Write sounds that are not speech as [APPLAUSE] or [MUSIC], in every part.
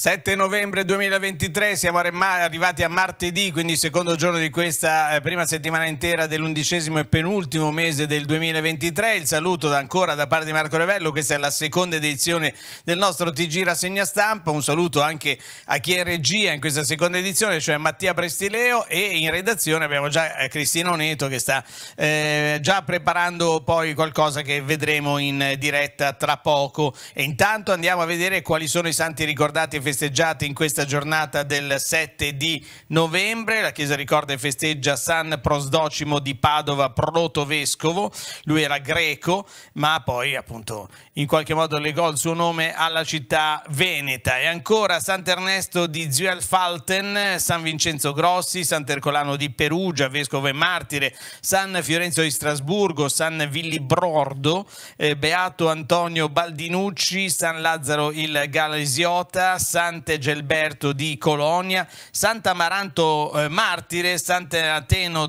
7 novembre 2023, siamo arrivati a martedì, quindi secondo giorno di questa eh, prima settimana intera dell'undicesimo e penultimo mese del 2023. Il saluto ancora da parte di Marco Revello, questa è la seconda edizione del nostro TG Rassegna Stampa. Un saluto anche a chi è regia in questa seconda edizione, cioè Mattia Prestileo e in redazione abbiamo già eh, Cristina Oneto che sta eh, già preparando poi qualcosa che vedremo in diretta tra poco. E intanto andiamo a vedere quali sono i santi ricordati festeggiate in questa giornata del 7 di novembre. La Chiesa ricorda e festeggia San Prosdocimo di Padova, protovescovo. Lui era greco, ma poi appunto in qualche modo legò il suo nome alla città veneta. E ancora Sant'Ernesto di Zuelfalten, San Vincenzo Grossi, Sant'Ercolano di Perugia, vescovo e martire, San Fiorenzo di Strasburgo, San Villibrordo, eh, Beato Antonio Baldinucci, San Lazzaro il Galesiota, San Sante Gelberto di Colonia, Sant'Amaranto eh, Martire, Sant'Anteno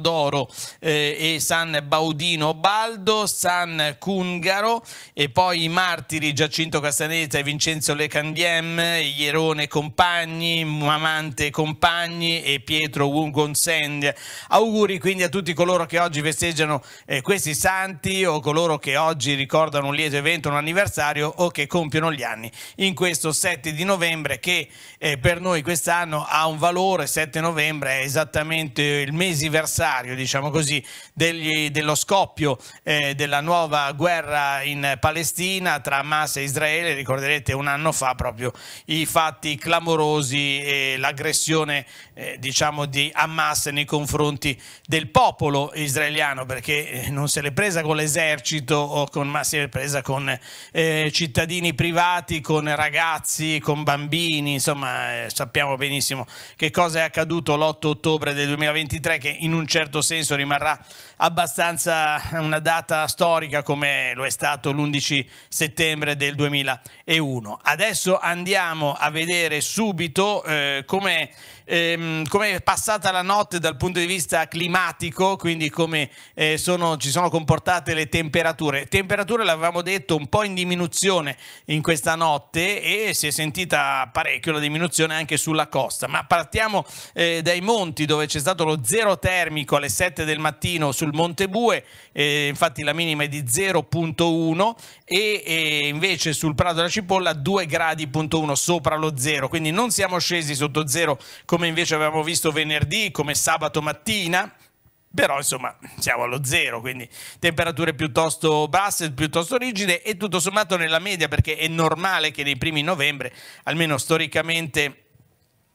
d'Oro eh, e San Baudino Baldo, San Cungaro e poi i martiri Giacinto Castaneta e Vincenzo Lecandiem, Ierone Compagni, Mamante Compagni e Pietro Wungonsend. Auguri quindi a tutti coloro che oggi festeggiano eh, questi santi o coloro che oggi ricordano un lieto evento, un anniversario o che compiono gli anni in questo 7 7 di novembre che eh, per noi quest'anno ha un valore, 7 novembre è esattamente il mesiversario diciamo così, degli, dello scoppio eh, della nuova guerra in Palestina tra Hamas e Israele, ricorderete un anno fa proprio i fatti clamorosi e l'aggressione eh, diciamo di Hamas nei confronti del popolo israeliano perché eh, non se l'è presa con l'esercito o con, ma si è presa con eh, cittadini privati, con ragazzi con bambini, insomma eh, sappiamo benissimo che cosa è accaduto l'8 ottobre del 2023 che in un certo senso rimarrà abbastanza una data storica come lo è stato l'11 settembre del 2001. Adesso andiamo a vedere subito eh, come ehm, come è passata la notte dal punto di vista climatico, quindi come eh, sono, ci sono comportate le temperature. Temperature, l'avevamo detto, un po' in diminuzione in questa notte e si è sentita parecchio la diminuzione anche sulla costa. Ma partiamo eh, dai monti dove c'è stato lo zero termico alle 7 del mattino sul Monte Bue, eh, infatti la minima è di 0.1 e, e eh, invece sul Prato della Cipolla 2 gradi.1 sopra lo zero, quindi non siamo scesi sotto zero come come invece avevamo visto venerdì, come sabato mattina, però insomma siamo allo zero, quindi temperature piuttosto basse, piuttosto rigide e tutto sommato nella media perché è normale che nei primi novembre, almeno storicamente,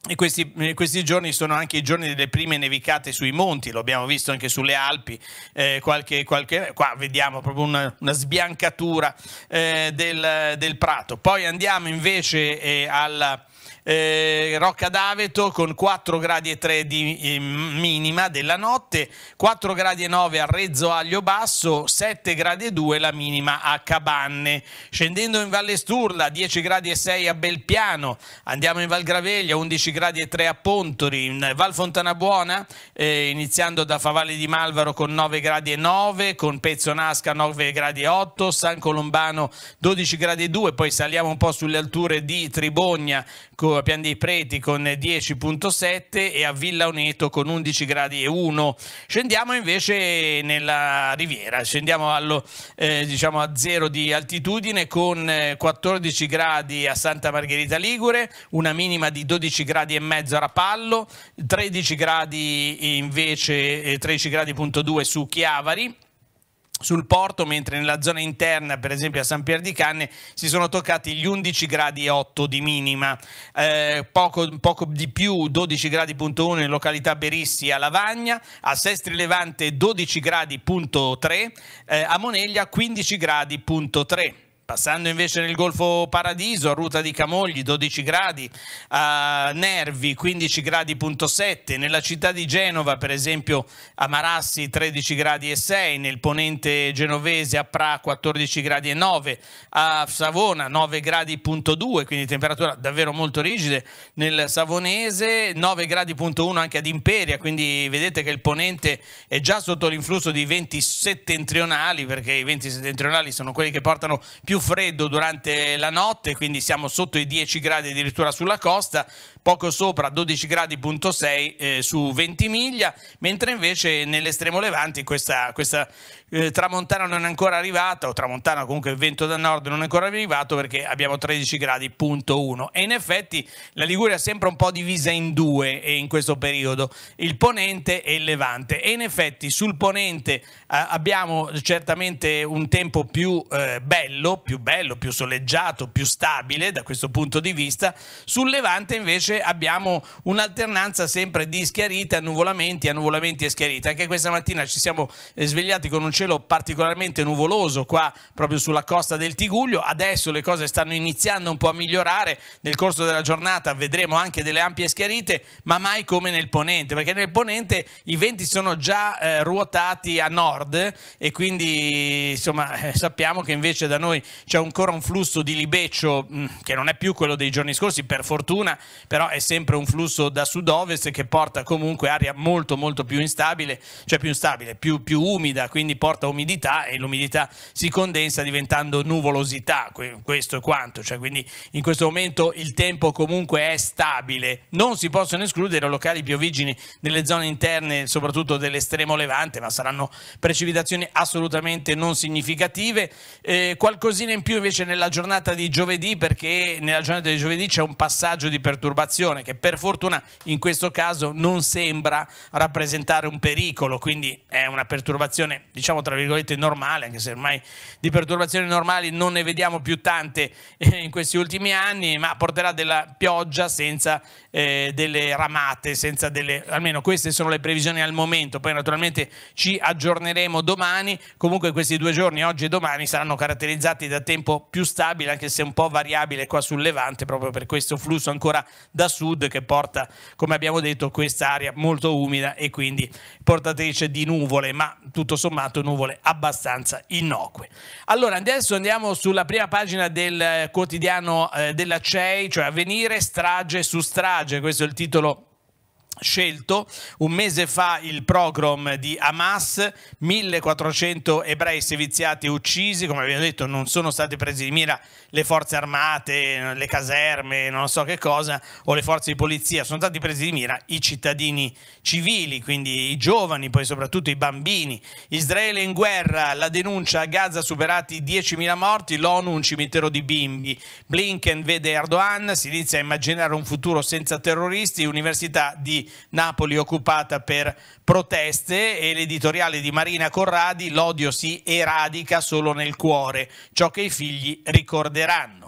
e questi, questi, giorni sono anche i giorni delle prime nevicate sui monti, lo abbiamo visto anche sulle Alpi, eh, qualche, qualche, qua vediamo proprio una, una sbiancatura eh, del, del, prato. Poi andiamo invece eh, alla eh, Rocca d'Aveto con 4 gradi e 3 di eh, minima della notte, 4 gradi e 9 a Rezzo Aglio Basso, 7 gradi e 2 la minima a Cabanne. Scendendo in Valle Sturla, 10 gradi e 6 a Belpiano, andiamo in Val Graveglia, 11 gradi e 3 a Pontori, in Val Fontanabuona, eh, iniziando da Favale di Malvaro con 9 gradi e 9, con Pezzonasca 9 gradi e 8, San Colombano 12 gradi e 2, poi saliamo un po' sulle alture di Tribogna con Borgo abbiamo dei preti con 10.7 e a Villa Uneto con 11 gradi e 1. Scendiamo invece nella riviera, scendiamo allo, eh, diciamo a zero di altitudine con 14 eh, gradi a Santa Margherita Ligure, una minima di 12 gradi e mezzo a Rapallo, 13 gradi invece, 13 eh, gradi.2 su Chiavari sul porto, mentre nella zona interna, per esempio a San Pier di Canne, si sono toccati gli 11 gradi 8 di minima, eh, poco, poco, di più 12 gradi punto 1 in località Berissi a Lavagna, a Sestri Levante 12 gradi punto 3, eh, a Moneglia 15 gradi punto 3. Passando invece nel Golfo Paradiso, a Ruta di Camogli 12 gradi, a Nervi 15 gradi.7, nella città di Genova per esempio a Marassi 13 gradi e 6, nel ponente genovese a Pra 14 gradi e 9, a Savona 9 gradi.2, quindi temperatura davvero molto rigide, nel Savonese 9 gradi.1 anche ad Imperia, quindi vedete che il ponente è già sotto l'influsso di venti settentrionali perché i venti settentrionali sono quelli che portano più più freddo durante la notte, quindi siamo sotto i 10 gradi addirittura sulla costa, poco sopra 12 gradi.6 eh, su Ventimiglia, mentre invece nell'estremo levante questa, questa eh, tramontana non è ancora arrivata, o tramontana comunque il vento da nord non è ancora arrivato perché abbiamo 13 gradi.1 e in effetti la Liguria è sempre un po' divisa in due eh, in questo periodo, il ponente e il levante e in effetti sul ponente eh, abbiamo certamente un tempo più eh, bello, più bello, più soleggiato, più stabile da questo punto di vista, sul levante invece invece abbiamo un'alternanza sempre di schiarite, annuvolamenti, annuvolamenti e schiarite. Anche questa mattina ci siamo eh, svegliati con un cielo particolarmente nuvoloso qua proprio sulla costa del Tiguglio, adesso le cose stanno iniziando un po' a migliorare, nel corso della giornata vedremo anche delle ampie schiarite, ma mai come nel ponente, perché nel ponente i venti sono già eh, ruotati a nord e quindi insomma eh, sappiamo che invece da noi c'è ancora un flusso di libeccio mh, mm, che non è più quello dei giorni scorsi, per fortuna, però però è sempre un flusso da sud-ovest che porta comunque aria molto molto più instabile, cioè più instabile, più, più umida, quindi porta umidità e l'umidità si condensa diventando nuvolosità, questo è quanto, cioè, quindi in questo momento il tempo comunque è stabile, non si possono escludere locali piovigini nelle zone interne, soprattutto dell'estremo levante, ma saranno precipitazioni assolutamente non significative, eh, qualcosina in più invece nella giornata di giovedì perché nella giornata di giovedì c'è un passaggio di perturbazione popolazione che per fortuna in questo caso non sembra rappresentare un pericolo, quindi è una perturbazione diciamo tra virgolette normale, anche se ormai di perturbazioni normali non ne vediamo più tante eh, in questi ultimi anni, ma porterà della pioggia senza eh, delle ramate, senza delle, almeno queste sono le previsioni al momento, poi naturalmente ci aggiorneremo domani, comunque questi due giorni, oggi e domani, saranno caratterizzati da tempo più stabile, anche se un po' variabile qua sul Levante, proprio per questo flusso ancora da da sud che porta, come abbiamo detto, quest'area molto umida e quindi portatrice di nuvole, ma tutto sommato nuvole abbastanza innocue. Allora, adesso andiamo sulla prima pagina del eh, quotidiano eh, della CEI, cioè avvenire strage su strage, questo è il titolo scelto un mese fa il pogrom di Hamas, 1400 ebrei seviziati e uccisi, come abbiamo detto non sono state prese di mira le forze armate, le caserme, non so che cosa, o le forze di polizia, sono stati presi di mira i cittadini civili, quindi i giovani, poi soprattutto i bambini. Israele in guerra, la denuncia a Gaza superati 10.000 morti, l'ONU un cimitero di bimbi, Blinken vede Erdogan, si inizia a immaginare un futuro senza terroristi, università di Napoli occupata per proteste e l'editoriale di Marina Corradi l'odio si eradica solo nel cuore, ciò che i figli ricorderanno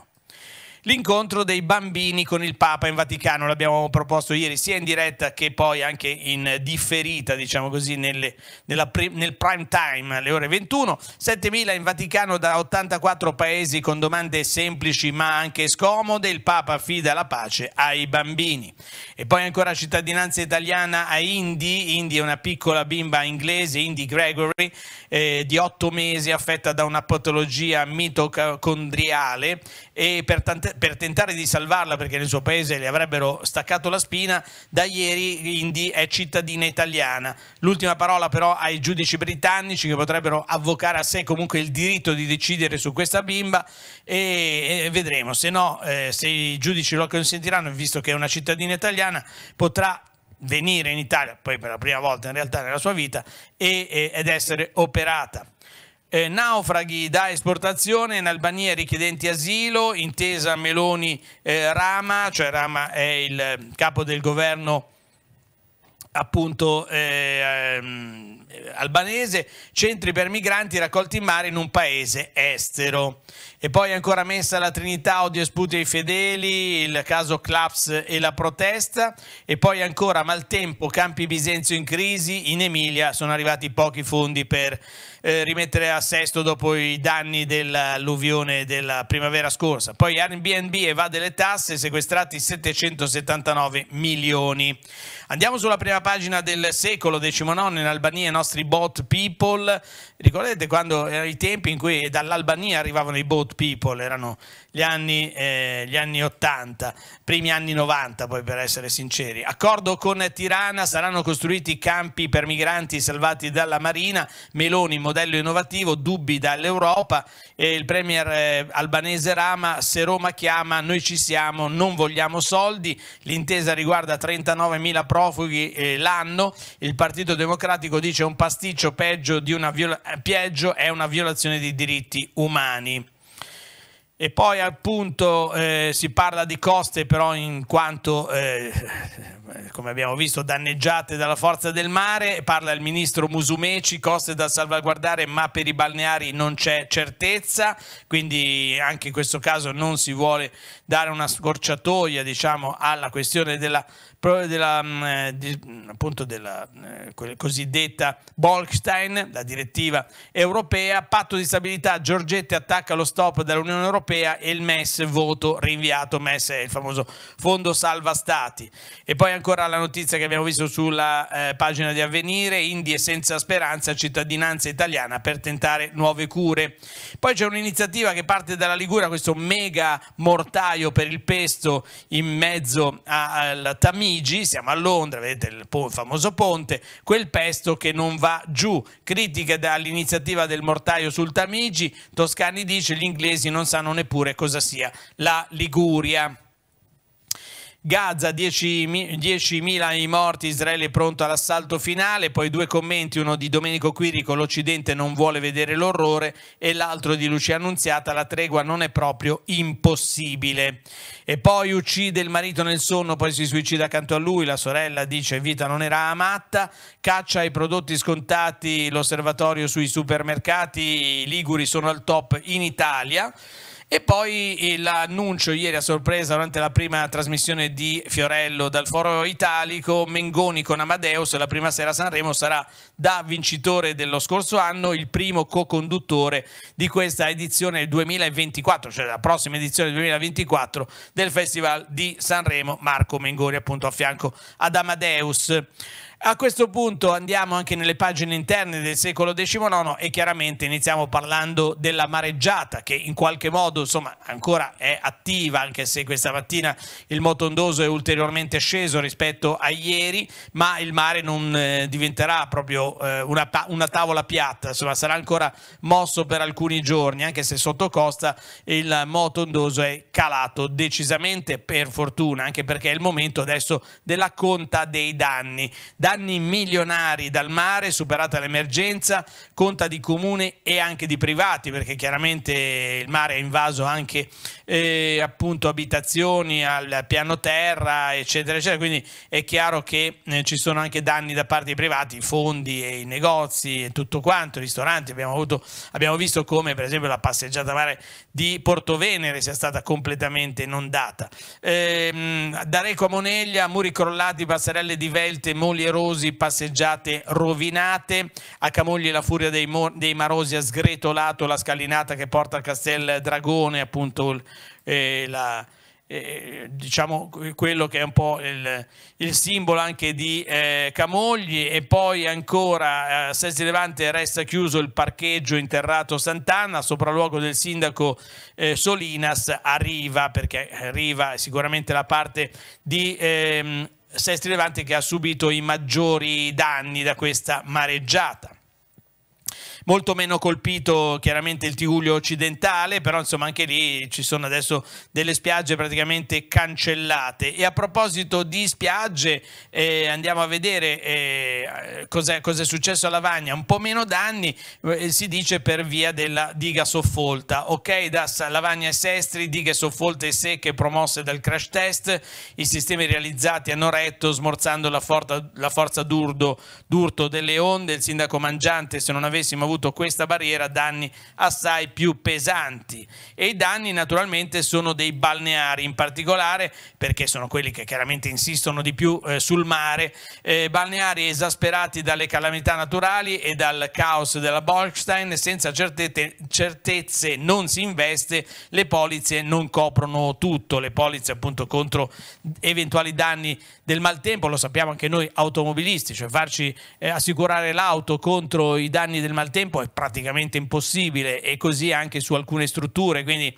l'incontro dei bambini con il Papa in Vaticano, l'abbiamo proposto ieri sia in diretta che poi anche in differita, diciamo così, nelle, pre, nel prime time alle ore 21. 7.000 in Vaticano da 84 paesi con domande semplici ma anche scomode, il Papa affida la pace ai bambini. E poi ancora cittadinanza italiana a Indy, Indy è una piccola bimba inglese, Indy Gregory, eh, di 8 mesi affetta da una patologia mitocondriale e per, tante, per, tentare di salvarla perché nel suo paese le avrebbero staccato la spina, da ieri Indy è cittadina italiana. L'ultima parola però ai giudici britannici che potrebbero avvocare a sé comunque il diritto di decidere su questa bimba e, e vedremo, se no, eh, se i giudici lo consentiranno, visto che è una cittadina italiana, potrà venire in Italia, poi per la prima volta in realtà nella sua vita, e, e, ed essere operata. Eh, naufraghi da esportazione in Albania richiedenti asilo, intesa Meloni eh, Rama, cioè Rama è il eh, capo del governo appunto eh, ehm, albanese, centri per migranti raccolti in mare in un paese estero. E poi ancora messa la Trinità, odio e sputi ai fedeli, il caso Claps e la protesta. E poi ancora maltempo, Campi Bisenzio in crisi, in Emilia sono arrivati pochi fondi per eh, rimettere a sesto dopo i danni dell'alluvione della primavera scorsa. Poi Airbnb evade le tasse, sequestrati 779 milioni. Andiamo sulla prima pagina del secolo XIX in Albania, i nostri bot people. Ricordate quando erano i tempi in cui dall'Albania arrivavano i bot Good People, erano gli anni, eh, gli anni 80, primi anni 90 poi per essere sinceri. Accordo con Tirana, saranno costruiti campi per migranti salvati dalla Marina, Meloni modello innovativo, dubbi dall'Europa, eh, il premier eh, albanese Rama, se Roma chiama noi ci siamo, non vogliamo soldi, l'intesa riguarda 39 mila profughi eh, l'anno, il Partito Democratico dice un pasticcio peggio, di una eh, peggio è una violazione dei diritti umani. E poi appunto eh, si parla di coste però in quanto, eh, come abbiamo visto, danneggiate dalla forza del mare, parla il ministro Musumeci, coste da salvaguardare ma per i balneari non c'è certezza, quindi anche in questo caso non si vuole dare una scorciatoia diciamo, alla questione della della, mm, eh, di, mm, appunto della eh, cosiddetta Bolkstein, la direttiva europea, patto di stabilità, Giorgetti attacca lo stop dell'Unione Europea e il MES voto rinviato, MES è il famoso fondo salva stati. E poi ancora la notizia che abbiamo visto sulla eh, pagina di avvenire, Indie senza speranza, cittadinanza italiana per tentare nuove cure. Poi c'è un'iniziativa che parte dalla Ligura, questo mega mortaio per il pesto in mezzo al Tamil, Parigi, siamo a Londra, vedete il, famoso ponte, quel pesto che non va giù. Critiche dall'iniziativa del mortaio sul Tamigi, Toscani dice gli inglesi non sanno neppure cosa sia la Liguria. Gaza 10.000 i morti, Israele pronto all'assalto finale, poi due commenti, uno di Domenico Quirico, l'Occidente non vuole vedere l'orrore e l'altro di Lucia Annunziata, la tregua non è proprio impossibile. E poi uccide il marito nel sonno, poi si suicida accanto a lui, la sorella dice vita non era amatta, caccia i prodotti scontati, l'osservatorio sui supermercati, i liguri sono al top in Italia. E poi l'annuncio ieri a sorpresa durante la prima trasmissione di Fiorello dal Foro Italico, Mengoni con Amadeus la prima sera a Sanremo sarà da vincitore dello scorso anno il primo co-conduttore di questa edizione 2024, cioè la prossima edizione 2024 del Festival di Sanremo, Marco Mengoni appunto a fianco ad Amadeus. A questo punto andiamo anche nelle pagine interne del secolo XIX e chiaramente iniziamo parlando della mareggiata che in qualche modo insomma ancora è attiva anche se questa mattina il motondoso è ulteriormente sceso rispetto a ieri ma il mare non eh, diventerà proprio eh, una, una, tavola piatta insomma sarà ancora mosso per alcuni giorni anche se sotto costa il motondoso è calato decisamente per fortuna anche perché è il momento adesso della conta dei danni, danni danni milionari dal mare, superata l'emergenza, conta di comune e anche di privati, perché chiaramente il mare ha invaso anche eh, appunto abitazioni al piano terra, eccetera, eccetera. Quindi è chiaro che eh, ci sono anche danni da parte dei privati, i fondi e i negozi e tutto quanto, i ristoranti. Abbiamo, avuto, abbiamo visto come per esempio la passeggiata mare di Porto Venere sia stata completamente inondata. Eh, da Reco a Moneglia, muri crollati, passerelle di velte, moli erosi Perosi passeggiate rovinate, a Camogli la furia dei, dei Marosi ha sgretolato la scalinata che porta al Castel Dragone, appunto eh, la, eh, diciamo quello che è un po' il, il simbolo anche di eh, Camogli e poi ancora a eh, Sesti Levante resta chiuso il parcheggio interrato Sant'Anna, sopralluogo del sindaco eh, Solinas arriva perché arriva sicuramente la parte di ehm, Sestri Levante che ha subito i maggiori danni da questa mareggiata molto meno colpito chiaramente il Tigulio occidentale, però insomma anche lì ci sono adesso delle spiagge praticamente cancellate. E a proposito di spiagge, eh, andiamo a vedere eh, cos'è, cos successo a Lavagna, un po' meno danni, eh, si dice per via della diga soffolta. Ok, da Lavagna e Sestri, dighe soffolte e secche promosse dal crash test, i sistemi realizzati hanno retto smorzando la, forza, la forza d'urto delle onde, il sindaco Mangiante se non avessimo avuto avuto questa barriera danni assai più pesanti e i danni naturalmente sono dei balneari in particolare perché sono quelli che chiaramente insistono di più eh, sul mare, eh, balneari esasperati dalle calamità naturali e dal caos della Bolkstein senza certezze, certezze non si investe, le polizze non coprono tutto, le polizze appunto contro eventuali danni del maltempo, lo sappiamo anche noi automobilisti, cioè farci eh, assicurare l'auto contro i danni del maltempo tempo è praticamente impossibile e così anche su alcune strutture, quindi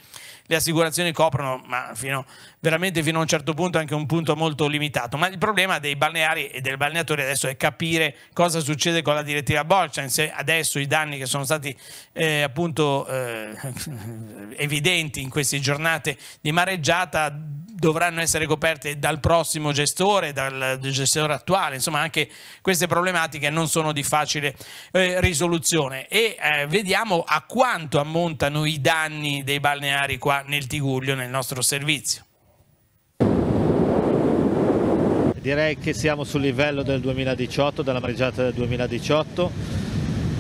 le assicurazioni coprono ma fino, veramente fino a un certo punto anche un punto molto limitato. Ma il problema dei balneari e del balneatore adesso è capire cosa succede con la direttiva Bolshan, se adesso i danni che sono stati eh, appunto eh, [LAUGHS] evidenti in queste giornate di mareggiata dovranno essere coperte dal prossimo gestore, dal gestore attuale, insomma anche queste problematiche non sono di facile eh, risoluzione e eh, vediamo a quanto ammontano i danni dei balneari qua nel Tiguglio nel nostro servizio. Direi che siamo sul livello del 2018, della mareggiata del 2018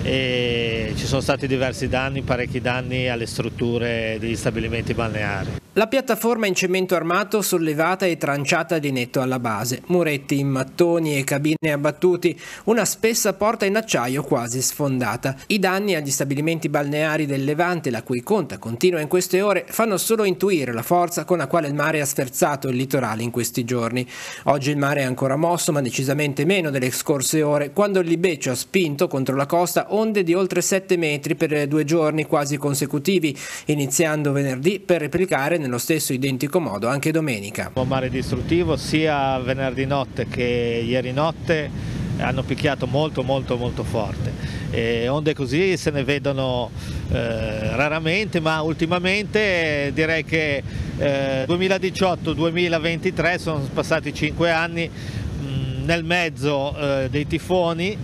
e ci sono stati diversi danni, parecchi danni alle strutture degli stabilimenti balneari. La piattaforma in cemento armato sollevata e tranciata di netto alla base, muretti in mattoni e cabine abbattuti, una spessa porta in acciaio quasi sfondata. I danni agli stabilimenti balneari del Levante, la cui conta continua in queste ore, fanno solo intuire la forza con la quale il mare ha sferzato il litorale in questi giorni. Oggi il mare è ancora mosso, ma decisamente meno delle scorse ore, quando il libeccio ha spinto contro la costa onde di oltre 7 metri per due giorni quasi consecutivi, iniziando venerdì per replicare nello stesso identico modo anche domenica. Un mare distruttivo sia venerdì notte che ieri notte hanno picchiato molto molto molto forte e onde così se ne vedono eh, raramente ma ultimamente eh, direi che eh, 2018-2023 sono passati 5 anni mh, mm, nel mezzo eh, dei tifoni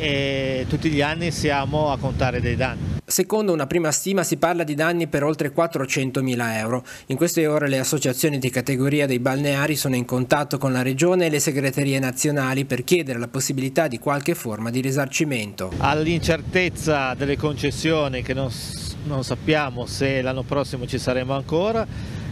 e tutti gli anni siamo a contare dei danni. Secondo una prima stima si parla di danni per oltre 400 mila euro. In queste ore le associazioni di categoria dei balneari sono in contatto con la Regione e le segreterie nazionali per chiedere la possibilità di qualche forma di risarcimento. All'incertezza delle concessioni che non, non sappiamo se l'anno prossimo ci saremo ancora,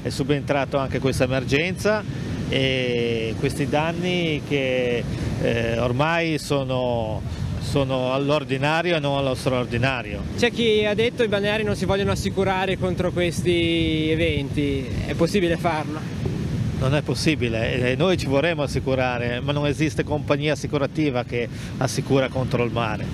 è subentrato anche questa emergenza e questi danni che eh, ormai sono sono all'ordinario e non allo straordinario. C'è chi ha detto che i balneari non si vogliono assicurare contro questi eventi, è possibile farlo? non è possibile, eh, noi ci vorremmo assicurare, ma non esiste compagnia assicurativa che assicura contro il mare,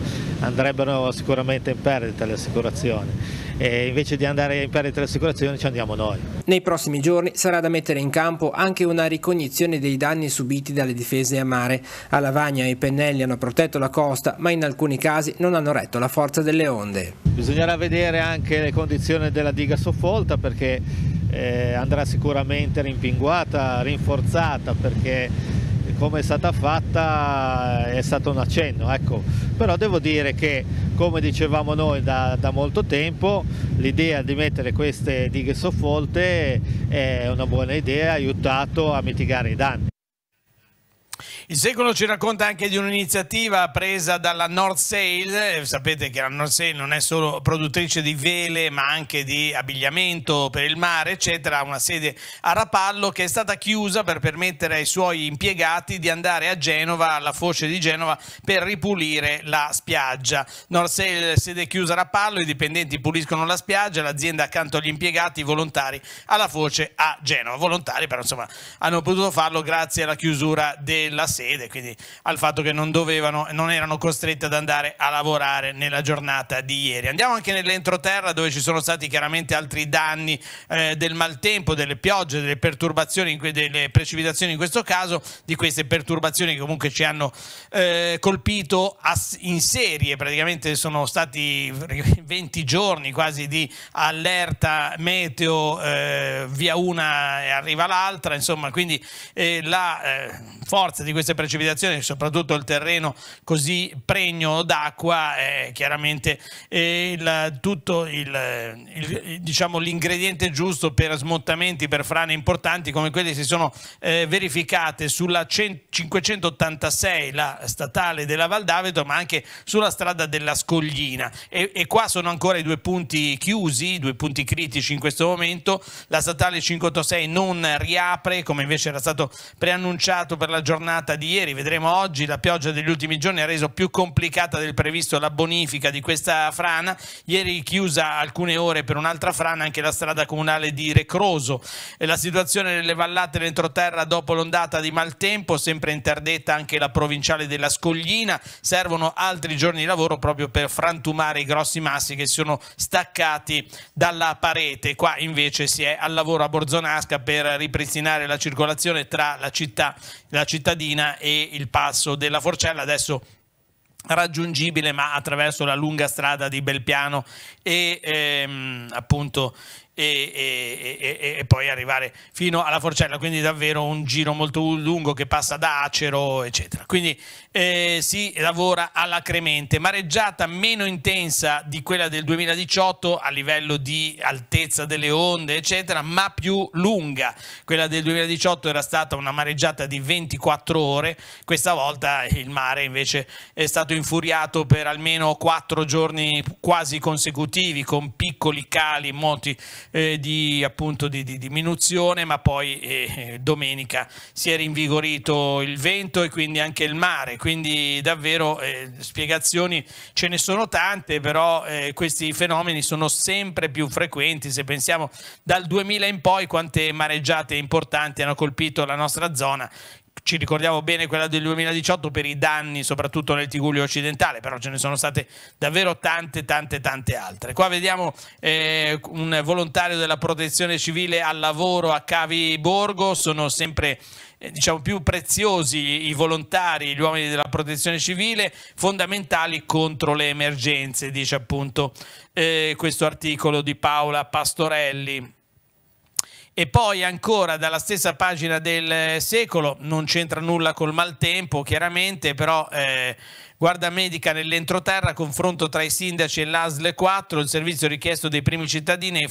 andrebbero sicuramente in perdita le assicurazioni e invece di andare in perdita le assicurazioni ci andiamo noi. Nei prossimi giorni sarà da mettere in campo anche una ricognizione dei danni subiti dalle difese a mare. A Lavagna i pennelli hanno protetto la costa, ma in alcuni casi non hanno retto la forza delle onde. Bisognerà vedere anche le condizioni della diga soffolta perché eh, andrà sicuramente rimpinguata, rinforzata perché come è stata fatta eh, è stato un accenno, ecco. però devo dire che come dicevamo noi da, da molto tempo l'idea di mettere queste dighe soffolte è una buona idea, ha aiutato a mitigare i danni. Il secolo ci racconta anche di un'iniziativa presa dalla North Sail, eh, sapete che la North Sail non è solo produttrice di vele ma anche di abbigliamento per il mare eccetera, ha una sede a Rapallo che è stata chiusa per permettere ai suoi impiegati di andare a Genova, alla foce di Genova, per ripulire la spiaggia. North Sail sede chiusa a Rapallo, i dipendenti puliscono la spiaggia, l'azienda accanto agli impiegati, volontari alla foce a Genova. Volontari però insomma hanno potuto farlo grazie alla chiusura della sede, quindi al fatto che non dovevano, non erano costretti ad andare a lavorare nella giornata di ieri. Andiamo anche nell'entroterra dove ci sono stati chiaramente altri danni eh, del maltempo, delle piogge, delle perturbazioni, delle precipitazioni in questo caso, di queste perturbazioni che comunque ci hanno eh, colpito in serie, praticamente sono stati 20 [LAUGHS] giorni quasi di allerta meteo, eh, via una e arriva l'altra, insomma, quindi eh, la eh, forza di questo queste precipitazioni, soprattutto il terreno così pregno d'acqua, eh, chiaramente eh, il, tutto diciamo, l'ingrediente diciamo, giusto per smottamenti, per frane importanti come quelle che si sono eh, verificate sulla 586, la statale della Val d'Aveto, ma anche sulla strada della Scoglina. E, e qua sono ancora i due punti chiusi, i due punti critici in questo momento. La statale 586 non riapre, come invece era stato preannunciato per la giornata giornata di ieri, vedremo oggi, la pioggia degli ultimi giorni ha reso più complicata del previsto la bonifica di questa frana, ieri chiusa alcune ore per un'altra frana anche la strada comunale di Recroso, e la situazione delle vallate dell'entroterra dopo l'ondata di maltempo, sempre interdetta anche la provinciale della Scoglina, servono altri giorni di lavoro proprio per frantumare i grossi massi che sono staccati dalla parete, qua invece si è al lavoro a Borzonasca per ripristinare la circolazione tra la città e la cittadina Messina e il passo della Forcella. Adesso raggiungibile ma attraverso la lunga strada di Belpiano e ehm, appunto e, e, e, poi arrivare fino alla forcella, quindi davvero un giro molto lungo che passa da acero, eccetera. Quindi eh, si lavora alla cremente, mareggiata meno intensa di quella del 2018 a livello di altezza delle onde, eccetera, ma più lunga. Quella del 2018 era stata una mareggiata di 24 ore, questa volta il mare invece è stato infuriato per almeno 4 giorni quasi consecutivi con piccoli cali, molti eh, di, appunto, di, di, diminuzione, ma poi eh, eh, domenica si è rinvigorito il vento e quindi anche il mare, quindi davvero eh, spiegazioni ce ne sono tante, però eh, questi fenomeni sono sempre più frequenti, se pensiamo dal 2000 in poi quante mareggiate importanti hanno colpito la nostra zona, ci ricordiamo bene quella del 2018 per i danni soprattutto nel Tigulio occidentale, però ce ne sono state davvero tante tante tante altre. Qua vediamo eh, un volontario della protezione civile al lavoro a Cavi Borgo, sono sempre eh, diciamo più preziosi i volontari, gli uomini della protezione civile, fondamentali contro le emergenze, dice appunto eh, questo articolo di Paola Pastorelli. E poi ancora dalla stessa pagina del eh, secolo, non c'entra nulla col maltempo chiaramente, però eh, guarda medica nell'entroterra, confronto tra i sindaci e l'ASL 4, il servizio richiesto dei primi cittadini è,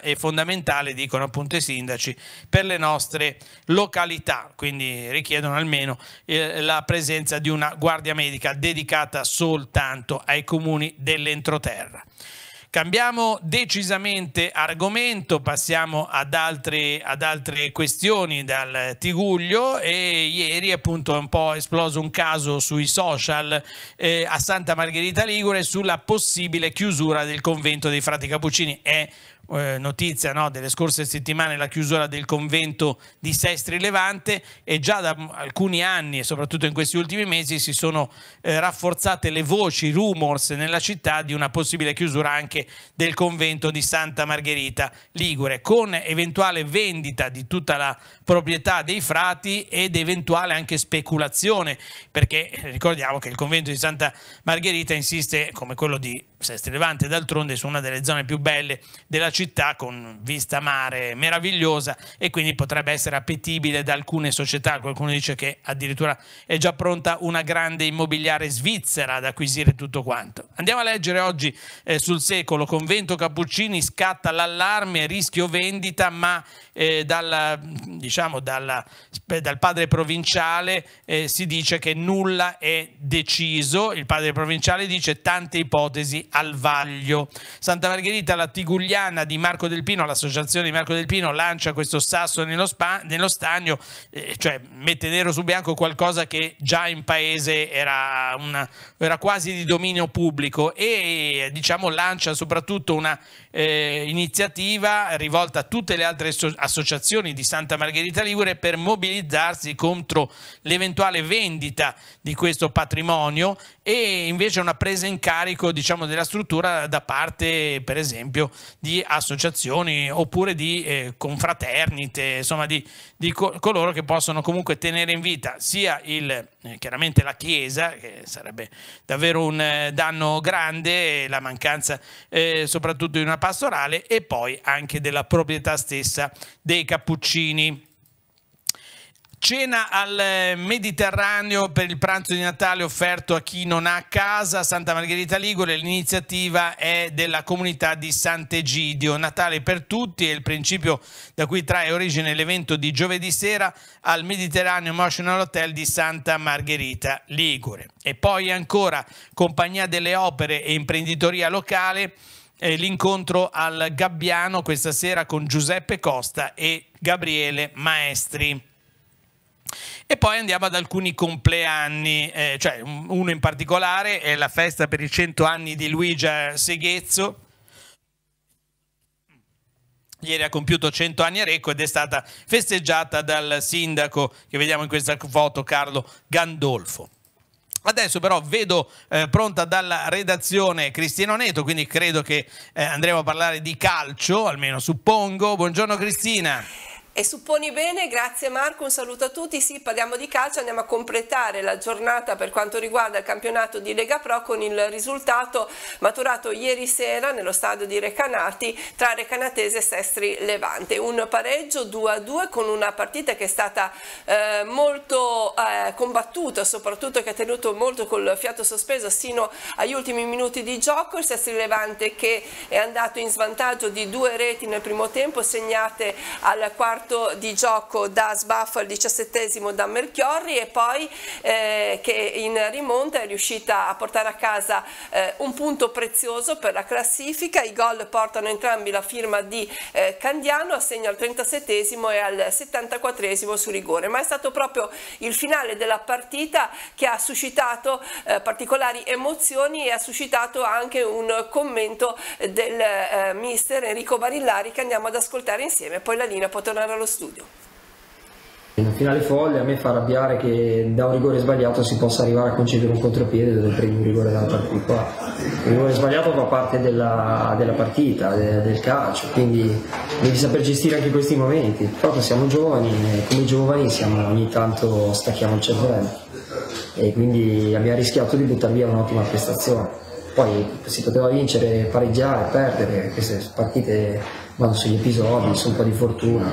è fondamentale, dicono appunto i sindaci, per le nostre località, quindi richiedono almeno eh, la presenza di una guardia medica dedicata soltanto ai comuni dell'entroterra. Cambiamo decisamente argomento, passiamo ad altre, ad altre questioni dal Tiguglio e ieri appunto è un po' esploso un caso sui social eh, a Santa Margherita Ligure sulla possibile chiusura del convento dei frati Cappuccini. È eh, notizia no, delle scorse settimane la chiusura del convento di Sestri Levante e già da alcuni anni e soprattutto in questi ultimi mesi si sono eh, rafforzate le voci, i rumors nella città di una possibile chiusura anche del convento di Santa Margherita Ligure con eventuale vendita di tutta la proprietà dei frati ed eventuale anche speculazione perché eh, ricordiamo che il convento di Santa Margherita insiste come quello di Sesti Levante d'altronde su una delle zone più belle della città con vista mare meravigliosa e quindi potrebbe essere appetibile da alcune società, qualcuno dice che addirittura è già pronta una grande immobiliare svizzera ad acquisire tutto quanto. Andiamo a leggere oggi eh, sul secolo, convento Cappuccini scatta l'allarme, rischio vendita ma eh, dalla, diciamo, dalla, dal padre provinciale eh, si dice che nulla è deciso, il padre provinciale dice tante ipotesi al vaglio. Santa Margherita, la Tigugliana di Marco Del Pino, l'associazione di Marco Del Pino lancia questo sasso nello, spa, nello stagno, eh, cioè mette nero su bianco qualcosa che già in paese era, una, era quasi di dominio pubblico e diciamo, lancia soprattutto una eh, iniziativa rivolta a tutte le altre associazioni associazioni di Santa Margherita Ligure per mobilizzarsi contro l'eventuale vendita di questo patrimonio e invece una presa in carico diciamo, della struttura da parte per esempio di associazioni oppure di eh, confraternite, insomma di, di co coloro che possono comunque tenere in vita sia il, eh, chiaramente la Chiesa, che sarebbe davvero un eh, danno grande, la mancanza eh, soprattutto di una pastorale e poi anche della proprietà stessa dei cappuccini. Cena al Mediterraneo per il pranzo di Natale offerto a chi non ha casa, Santa Margherita Ligure, l'iniziativa è della comunità di Sant'Egidio. Natale per tutti è il principio da cui trae origine l'evento di giovedì sera al Mediterraneo Emotional Hotel di Santa Margherita Ligure. E poi ancora Compagnia delle Opere e Imprenditoria Locale eh, l'incontro al Gabbiano questa sera con Giuseppe Costa e Gabriele Maestri. E poi andiamo ad alcuni compleanni, eh, cioè uno in particolare è la festa per i 100 anni di Luigia Seghezzo. Ieri ha compiuto 100 anni a Recco ed è stata festeggiata dal sindaco che vediamo in questa foto, Carlo Gandolfo. Adesso però vedo eh, pronta dalla redazione Cristina Neto, quindi credo che eh, andremo a parlare di calcio, almeno suppongo. Buongiorno Cristina. E supponi bene, grazie Marco, un saluto a tutti. Sì, parliamo di calcio, andiamo a completare la giornata per quanto riguarda il campionato di Lega Pro con il risultato maturato ieri sera nello stadio di Recanati tra Recanatese e Sestri Levante. Un pareggio 2-2 con una partita che è stata eh, molto eh, combattuta, soprattutto che ha tenuto molto col fiato sospeso sino agli ultimi minuti di gioco. Il Sestri Levante che è andato in svantaggio di due reti nel primo tempo segnate al quarto tratto di gioco da sbaffo al diciassettesimo da Melchiorri e poi eh, che in rimonta è riuscita a portare a casa eh, un punto prezioso per la classifica, i gol portano entrambi la firma di eh, Candiano, assegna al 37esimo e al 74esimo su rigore, ma è stato proprio il finale della partita che ha suscitato eh, particolari emozioni e ha suscitato anche un commento del eh, mister Enrico Barillari che andiamo ad ascoltare insieme, poi la linea può tornare allo studio. In finale folle a me fa arrabbiare che da un rigore sbagliato si possa arrivare a concedere un contropiede dove prendi un rigore da un'altra qua. Il rigore sbagliato fa parte della, della partita, de, del calcio, quindi devi saper gestire anche questi momenti. Proprio siamo giovani e come giovani siamo, ogni tanto stacchiamo il cervello e quindi abbiamo rischiato di buttare via un'ottima prestazione. Poi si poteva vincere, pareggiare, perdere, queste partite vado sugli episodi, su un po' di fortuna,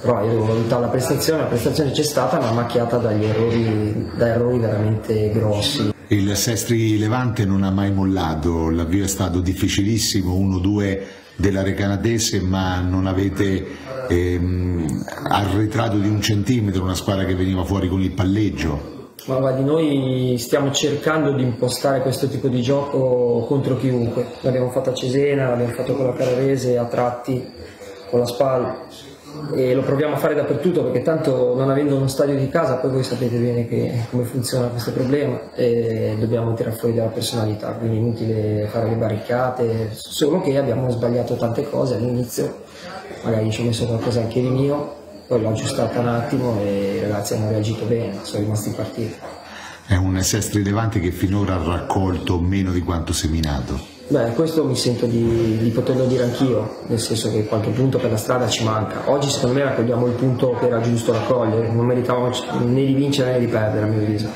però io devo valutare la prestazione, la prestazione c'è stata ma macchiata dagli errori, da errori veramente grossi. Il Sestri Levante non ha mai mollato, l'avvio è stato difficilissimo, 1-2 della Recanadese, ma non avete ehm, arretrato di un centimetro una squadra che veniva fuori con il palleggio. Ma guardi, noi stiamo cercando di impostare questo tipo di gioco contro chiunque. L'abbiamo fatto a Cesena, l'abbiamo fatto con la Carrarese, a tratti, con la Spal e lo proviamo a fare dappertutto perché tanto non avendo uno stadio di casa poi voi sapete bene che, come funziona questo problema e dobbiamo tirare fuori della personalità quindi è inutile fare le barricate solo che abbiamo sbagliato tante cose all'inizio magari ci ho messo qualcosa anche di mio poi l'ho aggiustata un attimo e i ragazzi hanno reagito bene, sono rimasti in partita. È un SS rilevante che finora ha raccolto meno di quanto seminato. Beh, questo mi sento di, di, poterlo dire anch'io, nel senso che qualche punto per la strada ci manca. Oggi secondo me raccogliamo il punto che era giusto raccogliere, non meritavamo né di vincere né di perdere a mio avviso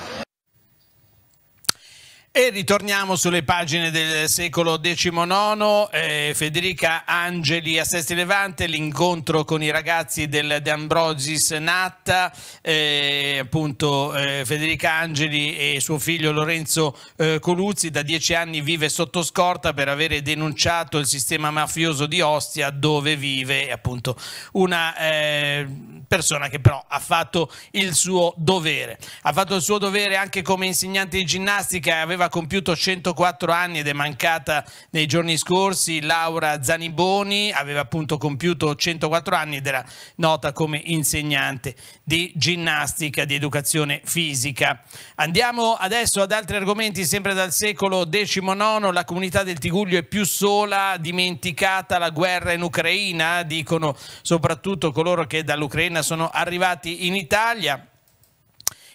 e ritorniamo sulle pagine del secolo XIX, eh, Federica Angeli a Sesti Levante, l'incontro con i ragazzi del De Ambrosis Natta, eh, appunto eh, Federica Angeli e suo figlio Lorenzo eh, Coluzzi da dieci anni vive sotto scorta per avere denunciato il sistema mafioso di Ostia dove vive appunto una eh, persona che però ha fatto il suo dovere. Ha fatto il suo dovere anche come insegnante di ginnastica, aveva aveva compiuto 104 anni ed è mancata nei giorni scorsi Laura Zaniboni, aveva appunto compiuto 104 anni ed era nota come insegnante di ginnastica, di educazione fisica. Andiamo adesso ad altri argomenti, sempre dal secolo XIX, la comunità del Tiguglio è più sola, dimenticata la guerra in Ucraina, dicono soprattutto coloro che dall'Ucraina sono arrivati in Italia.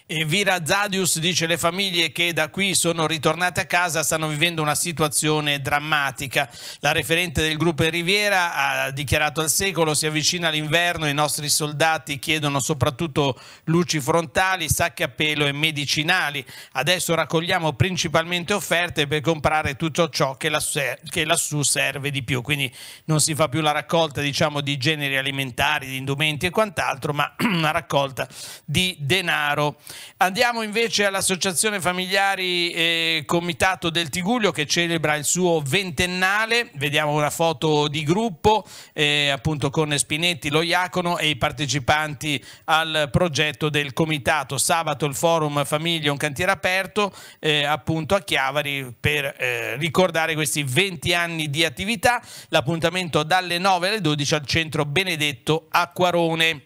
E Vira Zadius dice le famiglie che da qui sono ritornate a casa stanno vivendo una situazione drammatica. La referente del gruppo Riviera ha dichiarato al secolo si avvicina l'inverno, i nostri soldati chiedono soprattutto luci frontali, sacchi a pelo e medicinali. Adesso raccogliamo principalmente offerte per comprare tutto ciò che lassù, che lassù serve di più. Quindi non si fa più la raccolta diciamo, di generi alimentari, di indumenti e quant'altro, ma [CLEARS THROAT] una raccolta di denaro. Andiamo invece all'Associazione Familiari eh, Comitato del Tiguglio che celebra il suo ventennale. Vediamo una foto di gruppo eh, appunto con Spinetti, lo Iacono e i partecipanti al progetto del Comitato. Sabato il Forum Famiglia, un cantiere aperto eh, appunto a Chiavari per eh, ricordare questi 20 anni di attività. L'appuntamento dalle 9 alle 12 al centro Benedetto Acquarone.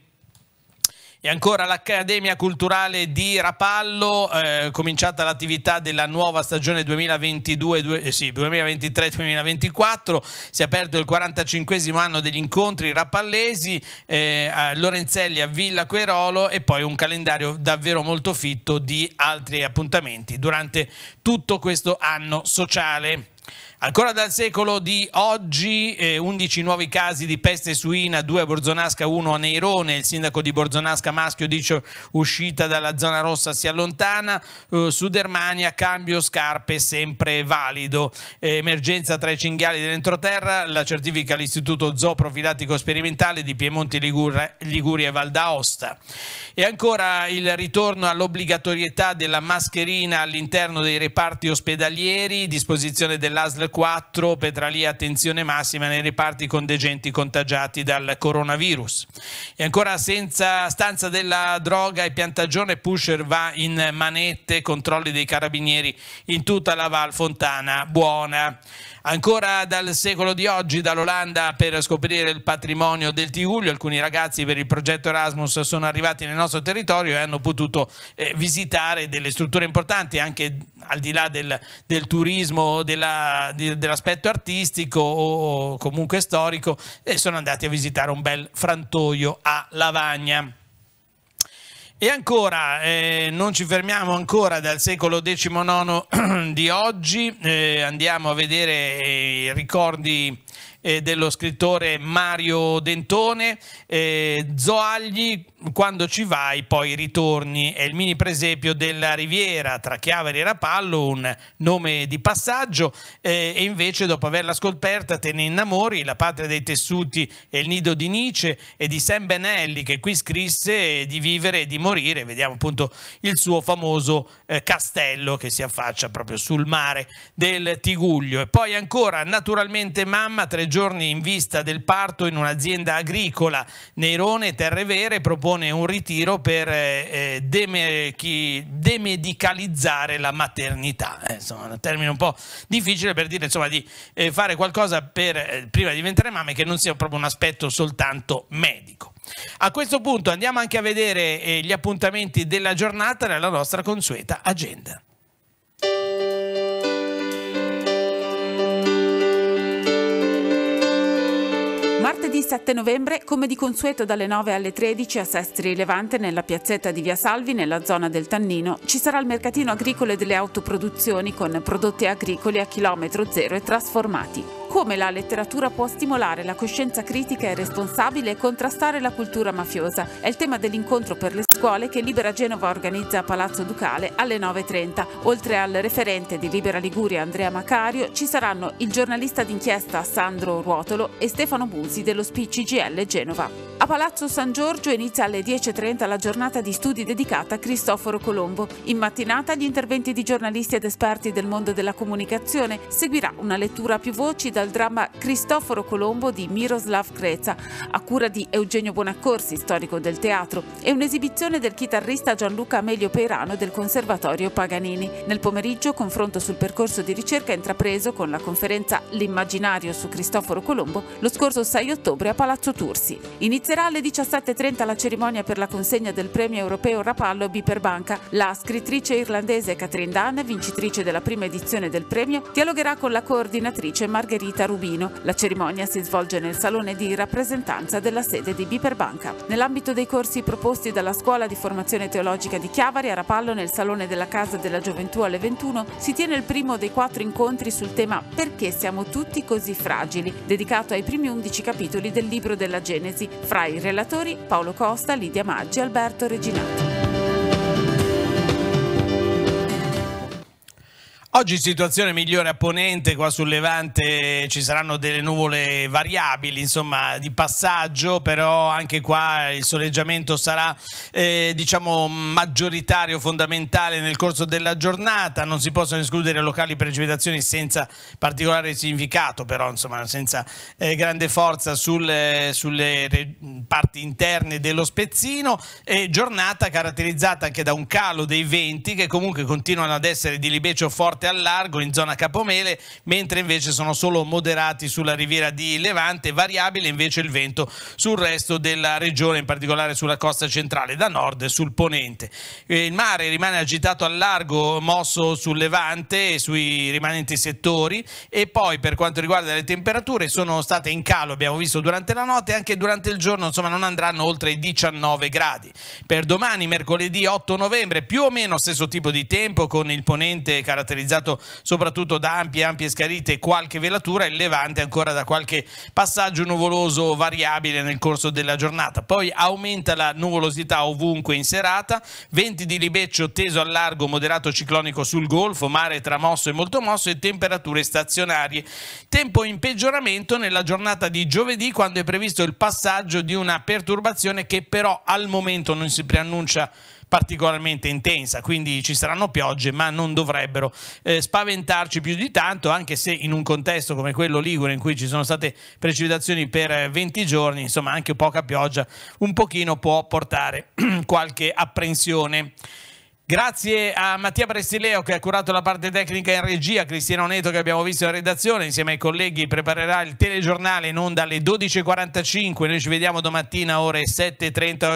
E ancora l'Accademia Culturale di Rapallo, eh, cominciata l'attività della nuova stagione 2022, 2023-2024, eh, si è aperto il 45 anno degli incontri rapallesi, eh, a Lorenzelli a Villa Querolo e poi un calendario davvero molto fitto di altri appuntamenti durante tutto questo anno sociale. Ancora dal secolo di oggi, eh, 11 nuovi casi di peste suina, 2 a Borzonasca, 1 a Neirone. Il sindaco di Borzonasca Maschio dice uscita dalla zona rossa si allontana. Eh, Sudermania, cambio scarpe sempre valido. Eh, emergenza tra i cinghiali dell'entroterra, la certifica l'Istituto Zooprofilattico Sperimentale di Piemonte, Liguria, Liguria e Val d'Aosta. E ancora il ritorno all'obbligatorietà della mascherina all'interno dei reparti ospedalieri, disposizione dell'ASL 4 Petralia attenzione massima nei reparti con degenti contagiati dal coronavirus. E ancora senza stanza della droga e piantagione pusher va in manette, controlli dei carabinieri in tutta la Val Fontana Buona. Ancora dal secolo di oggi, dall'Olanda, per scoprire il patrimonio del Tiguglio, alcuni ragazzi per il progetto Erasmus sono arrivati nel nostro territorio e hanno potuto eh, visitare delle strutture importanti, anche al di là del, del turismo, della, di, dell'aspetto artistico o, comunque storico, e sono andati a visitare un bel frantoio a Lavagna. E ancora, eh, non ci fermiamo ancora dal secolo XIX [CLEARS THROAT] di oggi, eh, andiamo a vedere eh, i ricordi eh, dello scrittore Mario Dentone, eh, Zoagli, quando ci vai poi ritorni, è il mini presepio della Riviera tra Chiaveri e Rapallo, un nome di passaggio, eh, e invece dopo averla scoperta te ne innamori, la patria dei tessuti è il nido di Nietzsche e di Sam Benelli che qui scrisse di vivere e di morire, vediamo appunto il suo famoso eh, castello che si affaccia proprio sul mare del Tiguglio. E poi ancora, naturalmente mamma, tre giorni in vista del parto in un'azienda agricola, Nerone, Terre Vere, propone propone un ritiro per eh, eh deme demedicalizzare la maternità. Eh, insomma, un termine un po' difficile per dire insomma, di eh, fare qualcosa per, eh, prima di diventare mamme che non sia proprio un aspetto soltanto medico. A questo punto andiamo anche a vedere eh, gli appuntamenti della giornata nella nostra consueta agenda. Martedì. Lunedì 7 novembre, come di consueto dalle 9 alle 13 a Sestri Levante nella piazzetta di Via Salvi, nella zona del Tannino, ci sarà il mercatino agricolo e delle autoproduzioni con prodotti agricoli a chilometro zero e trasformati. Come la letteratura può stimolare la coscienza critica e responsabile e contrastare la cultura mafiosa è il tema dell'incontro per le scuole che Libera Genova organizza a Palazzo Ducale alle 9.30. Oltre al referente di Libera Liguria Andrea Macario ci saranno il giornalista d'inchiesta Sandro Ruotolo e Stefano Busi dello Gaspi Genova. A Palazzo San Giorgio inizia alle 10.30 la giornata di studi dedicata a Cristoforo Colombo. In mattinata gli interventi di giornalisti ed esperti del mondo della comunicazione. Seguirà una lettura a più voci dal dramma Cristoforo Colombo di Miroslav Kreza, a cura di Eugenio Bonaccorsi, storico del teatro, e un'esibizione del chitarrista Gianluca Amelio Peirano del Conservatorio Paganini. Nel pomeriggio confronto sul percorso di ricerca intrapreso con la conferenza L'immaginario su Cristoforo Colombo lo scorso 6 ottobre ottobre a Palazzo Tursi. Inizierà alle 17.30 la cerimonia per la consegna del premio europeo Rapallo Biperbanca. La scrittrice irlandese Catherine Dunn, vincitrice della prima edizione del premio, dialogherà con la coordinatrice Margherita Rubino. La cerimonia si svolge nel salone di rappresentanza della sede di Biperbanca. Nell'ambito dei corsi proposti dalla Scuola di Formazione Teologica di Chiavari a Rapallo nel salone della Casa della Gioventù alle 21 si tiene il primo dei quattro incontri sul tema Perché siamo tutti così fragili, dedicato ai primi 11 capitoli del libro della Genesi fra i relatori Paolo Costa, Lidia Maggi e Alberto Reginato. Oggi situazione migliore a Ponente, qua sul Levante ci saranno delle nuvole variabili, insomma, di passaggio, però anche qua il soleggiamento sarà, eh, diciamo, maggioritario, fondamentale nel corso della giornata. Non si possono escludere locali precipitazioni senza particolare significato, però, insomma, senza eh, grande forza sul, eh, sulle parti interne dello Spezzino. E giornata caratterizzata anche da un calo dei venti che comunque continuano ad essere di libeccio forte forte al largo in zona Capomele, mentre invece sono solo moderati sulla riviera di Levante, variabile invece il vento sul resto della regione, in particolare sulla costa centrale, da nord sul ponente. Eh, il mare rimane agitato al largo, mosso sul Levante e sui rimanenti settori e poi per quanto riguarda le temperature sono state in calo, abbiamo visto durante la notte e anche durante il giorno, insomma non andranno oltre i 19 gradi. Per domani, mercoledì 8 novembre, più o meno stesso tipo di tempo con il ponente caratterizzato caratterizzato soprattutto da ampie, ampie scarite e qualche velatura, il Levante ancora da qualche passaggio nuvoloso variabile nel corso della giornata. Poi aumenta la nuvolosità ovunque in serata, venti di libeccio teso al largo moderato ciclonico sul Golfo, mare tramosso e molto mosso e temperature stazionarie. Tempo in peggioramento nella giornata di giovedì quando è previsto il passaggio di una perturbazione che però al momento non si preannuncia particolarmente intensa, quindi ci saranno piogge, ma non dovrebbero eh, spaventarci più di tanto, anche se in un contesto come quello ligure in cui ci sono state precipitazioni per 20 eh, giorni, insomma anche poca pioggia, un pochino può portare [CLEARS THROAT] qualche apprensione. Grazie a Mattia Prestileo che ha curato la parte tecnica in regia, Cristiano Neto che abbiamo visto in redazione, insieme ai colleghi preparerà il telegiornale in onda alle 12.45, noi ci vediamo domattina ore 7.30,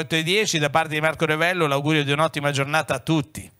8.10, da parte di Marco Revello l'augurio di un'ottima giornata a tutti.